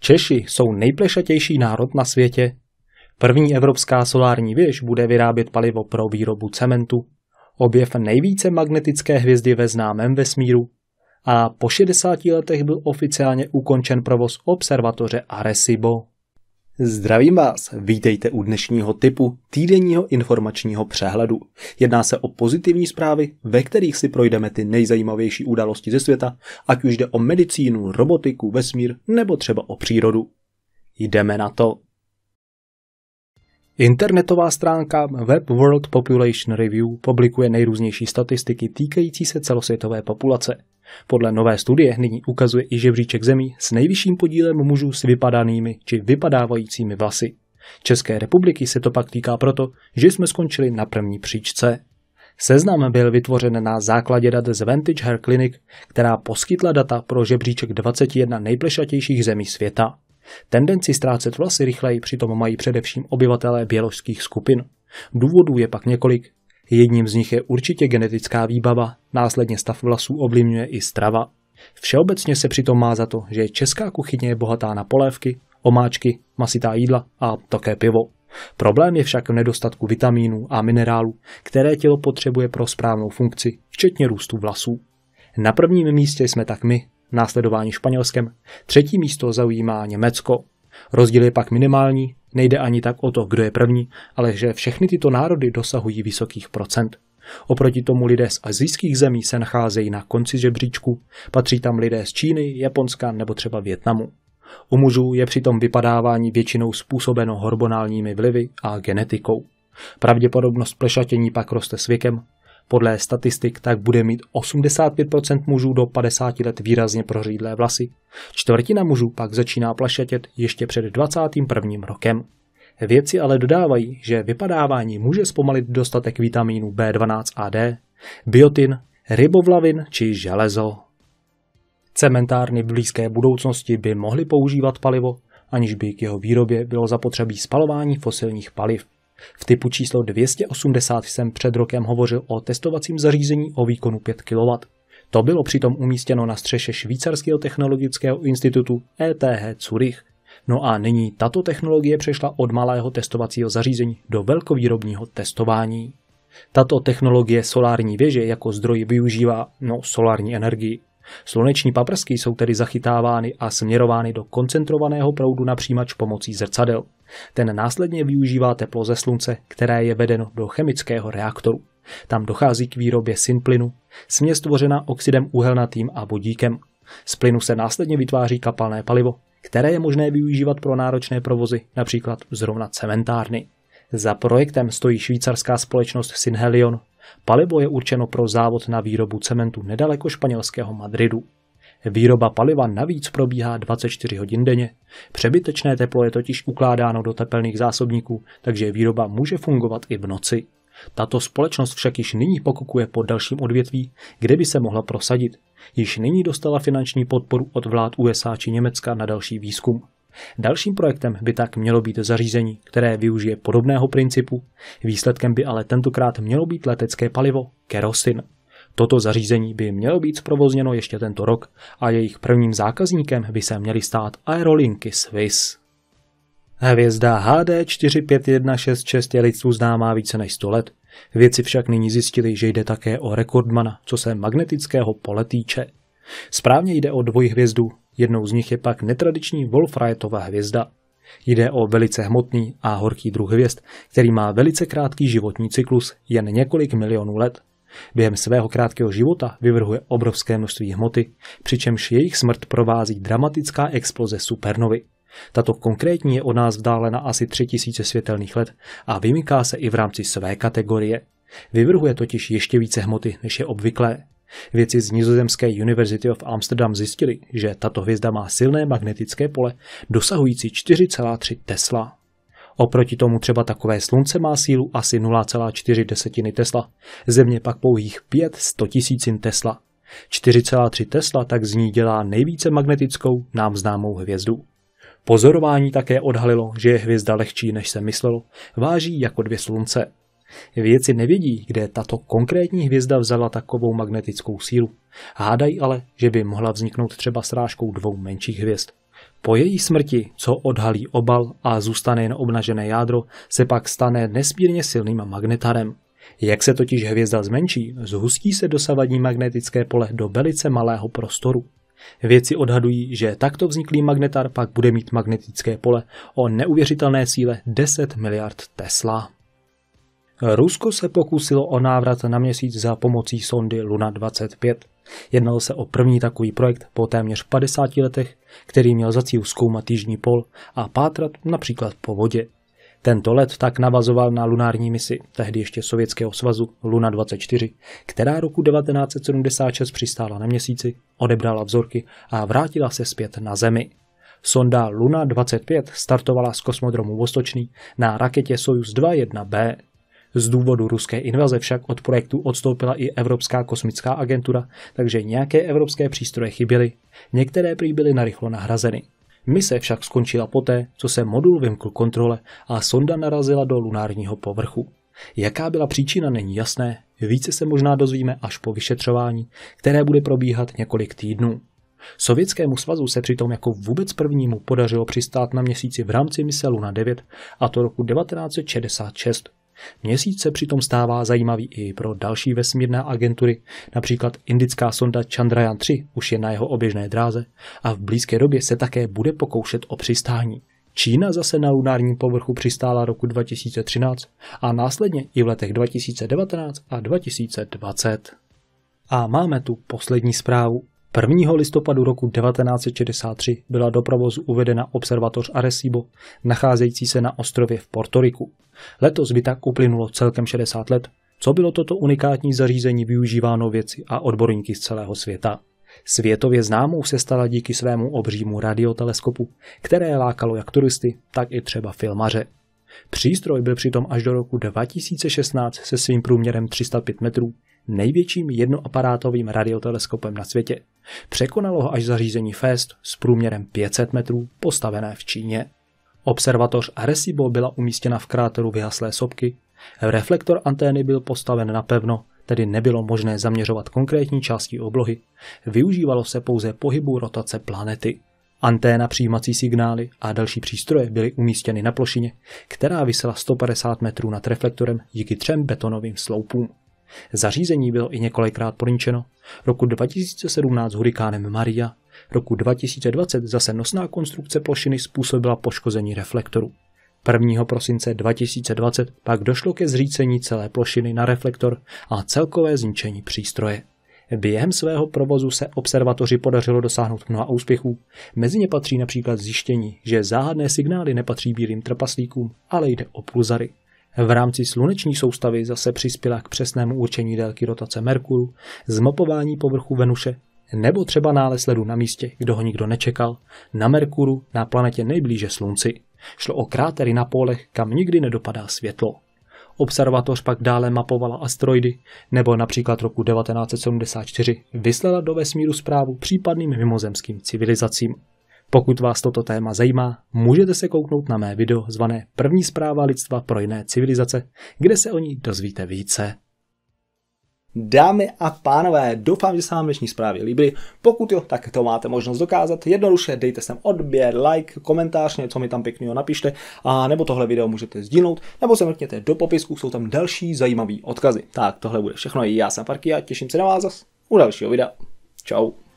Češi jsou nejplešatější národ na světě. První evropská solární věž bude vyrábět palivo pro výrobu cementu. Objev nejvíce magnetické hvězdy ve známém vesmíru. A po 60 letech byl oficiálně ukončen provoz observatoře Arecibo. Zdravím vás, vítejte u dnešního typu týdenního informačního přehledu. Jedná se o pozitivní zprávy, ve kterých si projdeme ty nejzajímavější události ze světa, ať už jde o medicínu, robotiku, vesmír nebo třeba o přírodu. Jdeme na to. Internetová stránka Web World Population Review publikuje nejrůznější statistiky týkající se celosvětové populace. Podle nové studie nyní ukazuje i žebříček zemí s nejvyšším podílem mužů s vypadanými či vypadávajícími vlasy. České republiky se to pak týká proto, že jsme skončili na první příčce. Seznam byl vytvořen na základě dat z Vantage Hair Clinic, která poskytla data pro žebříček 21 nejplešatějších zemí světa. Tendenci ztrácet vlasy rychleji přitom mají především obyvatelé běložských skupin. Důvodů je pak několik. Jedním z nich je určitě genetická výbava, následně stav vlasů ovlivňuje i strava. Všeobecně se přitom má za to, že česká kuchyně je bohatá na polévky, omáčky, masitá jídla a také pivo. Problém je však v nedostatku vitamínů a minerálů, které tělo potřebuje pro správnou funkci, včetně růstu vlasů. Na prvním místě jsme tak my, Následování Španělskem. Třetí místo zaujímá Německo. Rozdíl je pak minimální, nejde ani tak o to, kdo je první, ale že všechny tyto národy dosahují vysokých procent. Oproti tomu lidé z azijských zemí se nacházejí na konci žebříčku, patří tam lidé z Číny, Japonska nebo třeba Větnamu. U mužů je přitom vypadávání většinou způsobeno hormonálními vlivy a genetikou. Pravděpodobnost plešatění pak roste s věkem podle statistik tak bude mít 85% mužů do 50 let výrazně prořídlé vlasy. Čtvrtina mužů pak začíná plašetět ještě před 21. rokem. Vědci ale dodávají, že vypadávání může zpomalit dostatek vitamínů B12 a D, biotin, ribovlavin či železo. Cementárny v blízké budoucnosti by mohly používat palivo, aniž by k jeho výrobě bylo zapotřebí spalování fosilních paliv. V typu číslo 280 jsem před rokem hovořil o testovacím zařízení o výkonu 5 kW. To bylo přitom umístěno na střeše švýcarského technologického institutu ETH Zurich. No a nyní tato technologie přešla od malého testovacího zařízení do velkovýrobního testování. Tato technologie solární věže jako zdroj využívá no, solární energii. Sluneční paprsky jsou tedy zachytávány a směrovány do koncentrovaného proudu na přijímač pomocí zrcadel. Ten následně využívá teplo ze slunce, které je vedeno do chemického reaktoru. Tam dochází k výrobě synplynu, směs tvořena oxidem uhelnatým a vodíkem. Z plynu se následně vytváří kapalné palivo, které je možné využívat pro náročné provozy, například zrovna cementárny. Za projektem stojí švýcarská společnost Synhelion. Palivo je určeno pro závod na výrobu cementu nedaleko španělského Madridu. Výroba paliva navíc probíhá 24 hodin denně. Přebytečné teplo je totiž ukládáno do tepelných zásobníků, takže výroba může fungovat i v noci. Tato společnost však již nyní pokukuje po dalším odvětví, kde by se mohla prosadit. Již nyní dostala finanční podporu od vlád USA či Německa na další výzkum. Dalším projektem by tak mělo být zařízení, které využije podobného principu, výsledkem by ale tentokrát mělo být letecké palivo kerosin. Toto zařízení by mělo být zprovozněno ještě tento rok a jejich prvním zákazníkem by se měly stát aerolinky Swiss. Hvězda HD 45166 je lidstvu známá více než 100 let. Věci však nyní zjistili, že jde také o rekordmana, co se magnetického pole týče. Správně jde o dvojhvězdu Jednou z nich je pak netradiční Wolfrajtova hvězda. Jde o velice hmotný a horký druh hvězd, který má velice krátký životní cyklus, jen několik milionů let. Během svého krátkého života vyvrhuje obrovské množství hmoty, přičemž jejich smrt provází dramatická exploze supernovy. Tato konkrétní je od nás vzdálena asi 3000 světelných let a vymyká se i v rámci své kategorie. Vyvrhuje totiž ještě více hmoty, než je obvyklé. Věci z nizozemské University of Amsterdam zjistili, že tato hvězda má silné magnetické pole dosahující 4,3 Tesla. Oproti tomu třeba takové slunce má sílu asi 0,4 desetiny Tesla, země pak pouhých 5 tisícin Tesla. 4,3 Tesla tak z ní dělá nejvíce magnetickou nám známou hvězdu. Pozorování také odhalilo, že je hvězda lehčí, než se myslelo, váží jako dvě slunce. Věci nevědí, kde tato konkrétní hvězda vzala takovou magnetickou sílu. Hádají ale, že by mohla vzniknout třeba srážkou dvou menších hvězd. Po její smrti, co odhalí obal a zůstane jen obnažené jádro, se pak stane nesmírně silným magnetarem. Jak se totiž hvězda zmenší, zhustí se dosavadní magnetické pole do velice malého prostoru. Věci odhadují, že takto vzniklý magnetar pak bude mít magnetické pole o neuvěřitelné síle 10 miliard Tesla. Rusko se pokusilo o návrat na měsíc za pomocí sondy Luna 25. Jednalo se o první takový projekt po téměř 50 letech, který měl za cíl zkoumat jižní pol a pátrat například po vodě. Tento let tak navazoval na lunární misi, tehdy ještě Sovětského svazu Luna 24, která roku 1976 přistála na měsíci, odebrala vzorky a vrátila se zpět na Zemi. Sonda Luna 25 startovala z kosmodromu Vostočný na raketě Soyuz 2.1b. Z důvodu ruské invaze však od projektu odstoupila i Evropská kosmická agentura, takže nějaké evropské přístroje chyběly, některé prý byly narychlo nahrazeny. Mise však skončila poté, co se modul vymkl kontrole a sonda narazila do lunárního povrchu. Jaká byla příčina, není jasné, více se možná dozvíme až po vyšetřování, které bude probíhat několik týdnů. Sovětskému svazu se přitom jako vůbec prvnímu podařilo přistát na měsíci v rámci mise Luna 9 a to roku 1966. Měsíc se přitom stává zajímavý i pro další vesmírné agentury, například indická sonda Chandrayaan-3 už je na jeho oběžné dráze a v blízké době se také bude pokoušet o přistání. Čína zase na lunárním povrchu přistála roku 2013 a následně i v letech 2019 a 2020. A máme tu poslední zprávu. 1. listopadu roku 1963 byla do provozu uvedena observatoř Arecibo, nacházející se na ostrově v Portoriku. Letos by tak uplynulo celkem 60 let, co bylo toto unikátní zařízení využíváno věci a odborníky z celého světa. Světově známou se stala díky svému obřímu radioteleskopu, které lákalo jak turisty, tak i třeba filmaře. Přístroj byl přitom až do roku 2016 se svým průměrem 305 metrů největším jednoaparátovým radioteleskopem na světě. Překonalo ho až zařízení FEST s průměrem 500 metrů postavené v Číně. Observatoř Arecibo byla umístěna v kráteru vyhaslé sopky, reflektor antény byl postaven napevno, tedy nebylo možné zaměřovat konkrétní části oblohy, využívalo se pouze pohybu rotace planety. Anténa přijímací signály a další přístroje byly umístěny na plošině, která vysela 150 metrů nad reflektorem díky třem betonovým sloupům. Zařízení bylo i několikrát poničeno. Roku 2017 hurikánem Maria, roku 2020 zase nosná konstrukce plošiny způsobila poškození reflektoru. 1. prosince 2020 pak došlo ke zřícení celé plošiny na reflektor a celkové zničení přístroje. Během svého provozu se observatoři podařilo dosáhnout mnoha úspěchů. Mezi ně patří například zjištění, že záhadné signály nepatří bílým trpaslíkům, ale jde o pulzary. V rámci sluneční soustavy zase přispěla k přesnému určení délky rotace Merkuru, zmapování povrchu Venuše nebo třeba nález ledu na místě, kde ho nikdo nečekal, na Merkuru, na planetě nejblíže Slunci. Šlo o krátery na pólech, kam nikdy nedopadá světlo. Observatoř pak dále mapovala asteroidy, nebo například roku 1974 vyslala do vesmíru zprávu případným mimozemským civilizacím. Pokud vás toto téma zajímá, můžete se kouknout na mé video zvané První zpráva lidstva pro jiné civilizace, kde se o ní dozvíte více. Dámy a pánové, doufám, že se vám dnešní zprávy líbily. Pokud jo, tak to máte možnost dokázat. Jednoduše dejte sem odběr, like, komentář, něco mi tam pěkného napište, a nebo tohle video můžete sdílnout, nebo se mrkněte do popisku, jsou tam další zajímavé odkazy. Tak tohle bude všechno, já jsem Parky a těším se na vás zas u dalšího videa. Ciao.